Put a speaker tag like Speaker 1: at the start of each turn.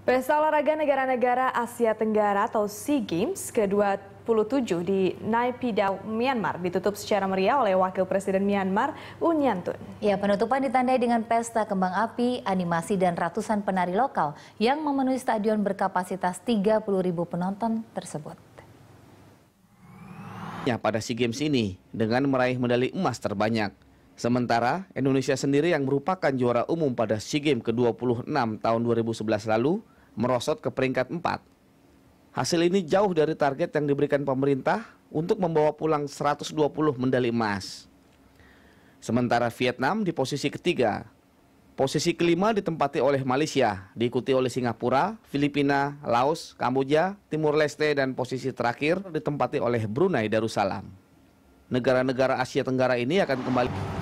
Speaker 1: Pesta olahraga negara-negara Asia Tenggara atau SEA Games ke-27 di Naypyidaw, Myanmar ditutup secara meriah oleh Wakil Presiden Myanmar, Un
Speaker 2: Yantun. Ya, penutupan ditandai dengan pesta kembang api, animasi dan ratusan penari lokal yang memenuhi stadion berkapasitas 30 ribu penonton tersebut.
Speaker 3: Ya, pada SEA Games ini dengan meraih medali emas terbanyak. Sementara Indonesia sendiri yang merupakan juara umum pada SEA Games ke-26 tahun 2011 lalu merosot ke peringkat 4. Hasil ini jauh dari target yang diberikan pemerintah untuk membawa pulang 120 medali emas. Sementara Vietnam di posisi ketiga. Posisi kelima ditempati oleh Malaysia, diikuti oleh Singapura, Filipina, Laos, Kamboja, Timur Leste, dan posisi terakhir ditempati oleh Brunei Darussalam. Negara-negara Asia Tenggara ini akan kembali...